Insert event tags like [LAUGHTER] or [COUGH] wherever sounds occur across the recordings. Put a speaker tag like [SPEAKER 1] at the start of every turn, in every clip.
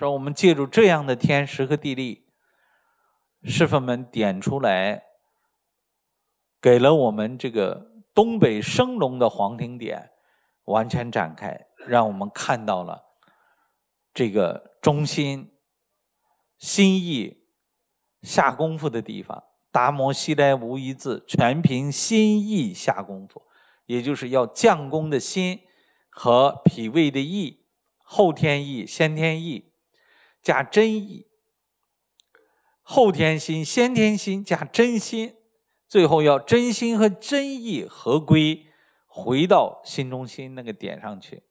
[SPEAKER 1] 说我们借助这样的天时和地利，师傅们点出来，给了我们这个东北升龙的黄庭点，完全展开，让我们看到了这个中心心意下功夫的地方。达摩西来无一字，全凭心意下功夫，也就是要降功的心和脾胃的意，后天意、先天意。加真意，后天心、先天心加真心，最后要真心和真意合归，回到心中心那个点上去，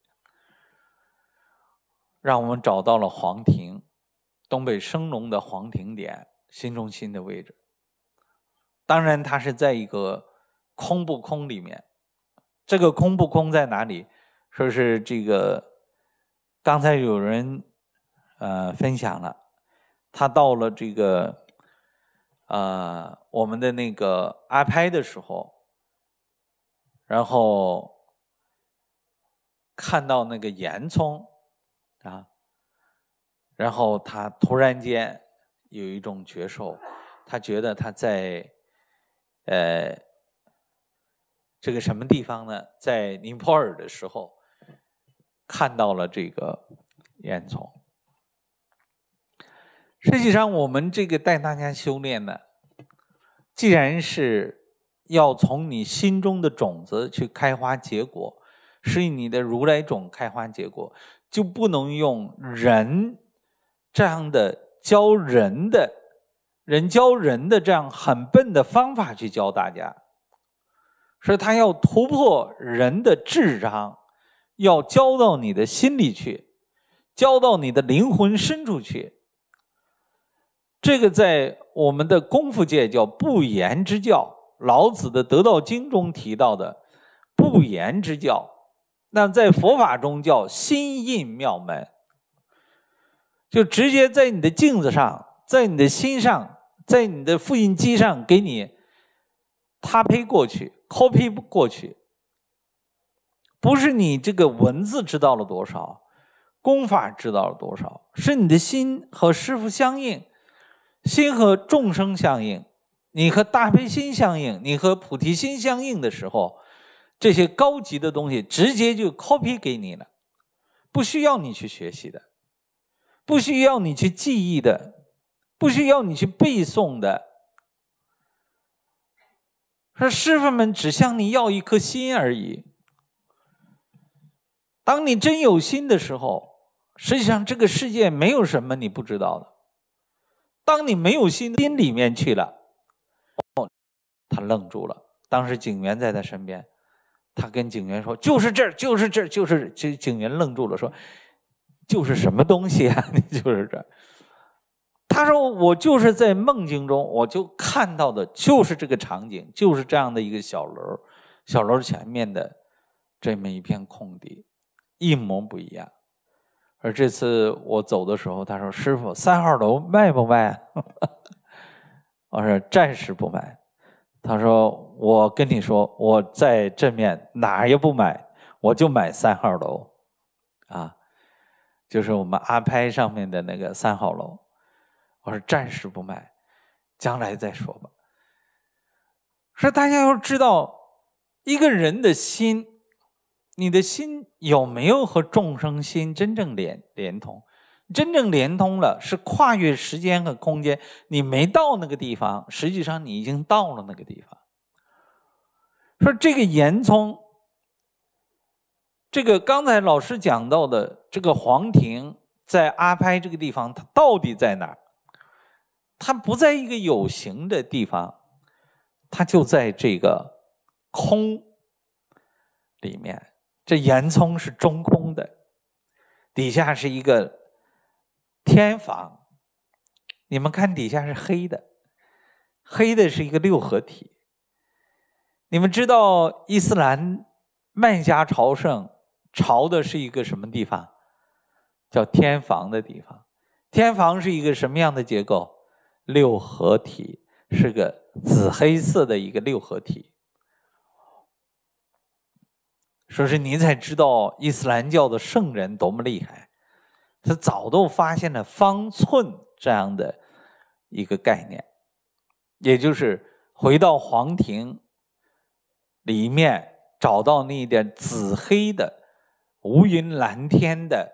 [SPEAKER 1] 让我们找到了黄庭，东北升龙的黄庭点心中心的位置。当然，它是在一个空不空里面，这个空不空在哪里？说是这个，刚才有人。呃，分享了，他到了这个呃我们的那个阿拍的时候，然后看到那个烟囱啊，然后他突然间有一种觉受，他觉得他在呃这个什么地方呢？在尼泊尔的时候看到了这个烟囱。实际上，我们这个带大家修炼呢，既然是要从你心中的种子去开花结果，是你的如来种开花结果，就不能用人这样的教人的、人教人的这样很笨的方法去教大家。所以，他要突破人的智商，要教到你的心里去，教到你的灵魂深处去。这个在我们的功夫界叫不言之教，《老子的得道经》中提到的不言之教，那在佛法中叫心印妙门，就直接在你的镜子上，在你的心上，在你的复印机上给你他 o 过去，copy 过去，不是你这个文字知道了多少，功法知道了多少，是你的心和师傅相应。心和众生相应，你和大悲心相应，你和菩提心相应的时候，这些高级的东西直接就 copy 给你了，不需要你去学习的，不需要你去记忆的，不需要你去背诵的。说师傅们只向你要一颗心而已。当你真有心的时候，实际上这个世界没有什么你不知道的。当你没有心心里面去了，哦，他愣住了。当时警员在他身边，他跟警员说：“就是这儿，就是这儿，就是。”这。”警员愣住了，说：“就是什么东西啊？[LAUGHS] 就是这。”他说：“我就是在梦境中，我就看到的，就是这个场景，就是这样的一个小楼，小楼前面的这么一片空地，一模不一样。”而这次我走的时候，他说：“师傅，三号楼卖不卖？” [LAUGHS] 我说：“暂时不卖。”他说：“我跟你说，我在正面哪儿也不买，我就买三号楼，啊，就是我们阿拍上面的那个三号楼。”我说：“暂时不卖，将来再说吧。”说大家要知道，一个人的心。你的心有没有和众生心真正连连通？真正连通了，是跨越时间和空间。你没到那个地方，实际上你已经到了那个地方。说这个严聪，这个刚才老师讲到的这个黄庭，在阿拍这个地方，它到底在哪儿？它不在一个有形的地方，它就在这个空里面。这岩囱是中空的，底下是一个天房，你们看底下是黑的，黑的是一个六合体。你们知道伊斯兰曼加朝圣朝的是一个什么地方？叫天房的地方。天房是一个什么样的结构？六合体是个紫黑色的一个六合体。说是您才知道伊斯兰教的圣人多么厉害，他早都发现了方寸这样的一个概念，也就是回到皇庭里面找到那一点紫黑的无云蓝天的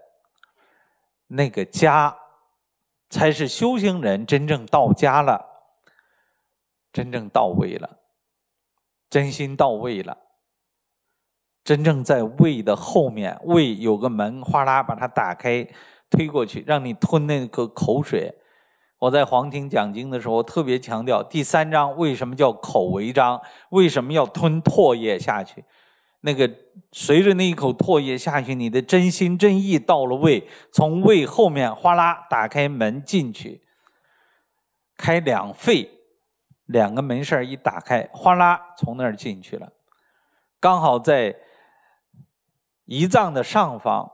[SPEAKER 1] 那个家，才是修行人真正到家了，真正到位了，真心到位了。真正在胃的后面，胃有个门，哗啦把它打开，推过去，让你吞那个口水。我在黄庭讲经的时候特别强调，第三章为什么叫口为章？为什么要吞唾液下去？那个随着那一口唾液下去，你的真心真意到了胃，从胃后面哗啦打开门进去，开两肺，两个门扇一打开，哗啦从那儿进去了，刚好在。胰脏的上方，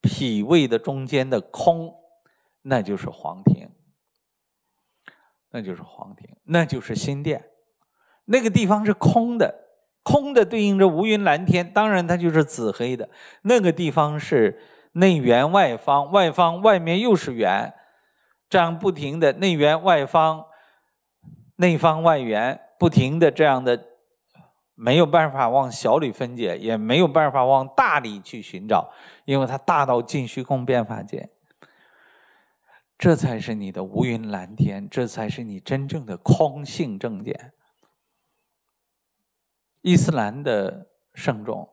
[SPEAKER 1] 脾胃的中间的空，那就是黄庭，那就是黄庭，那就是心殿，那个地方是空的，空的对应着无云蓝天，当然它就是紫黑的。那个地方是内圆外方，外方外面又是圆，这样不停的内圆外方，内方外圆，不停的这样的。没有办法往小里分解，也没有办法往大里去寻找，因为它大到尽虚空变法界，这才是你的无云蓝天，这才是你真正的空性正见。伊斯兰的圣众，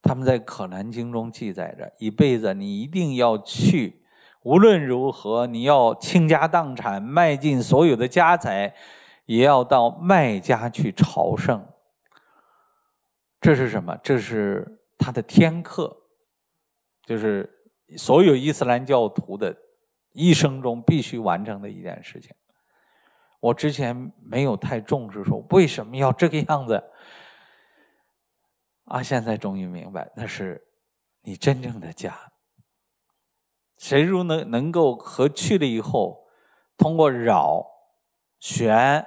[SPEAKER 1] 他们在可兰经中记载着，一辈子你一定要去，无论如何你要倾家荡产，卖尽所有的家财。也要到麦家去朝圣，这是什么？这是他的天课，就是所有伊斯兰教徒的一生中必须完成的一件事情。我之前没有太重视，说为什么要这个样子啊？现在终于明白，那是你真正的家。谁如能能够和去了以后，通过绕旋。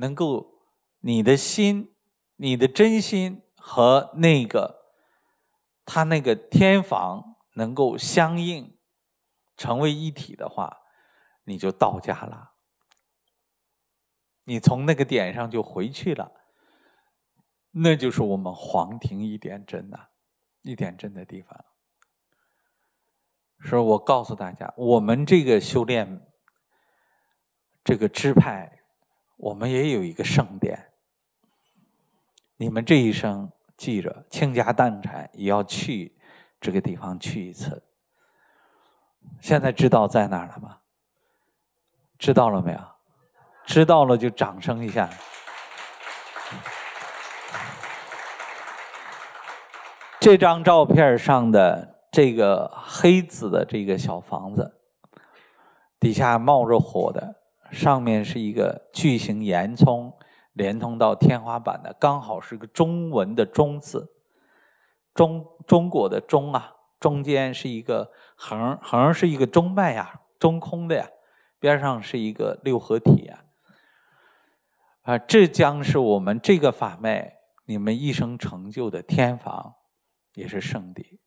[SPEAKER 1] 能够，你的心，你的真心和那个，他那个天房能够相应，成为一体的话，你就到家了。你从那个点上就回去了，那就是我们黄庭一点真呐，一点真的地方。所以我告诉大家，我们这个修炼，这个支派。我们也有一个盛典，你们这一生记着，倾家荡产也要去这个地方去一次。现在知道在哪了吗？知道了没有？知道了就掌声一下。这张照片上的这个黑子的这个小房子，底下冒着火的。上面是一个巨型岩囱，连通到天花板的，刚好是个中文的“中”字，中中国的“中”啊，中间是一个横横是一个中脉呀，中空的呀，边上是一个六合体啊，啊，这将是我们这个法脉，你们一生成就的天房，也是圣地。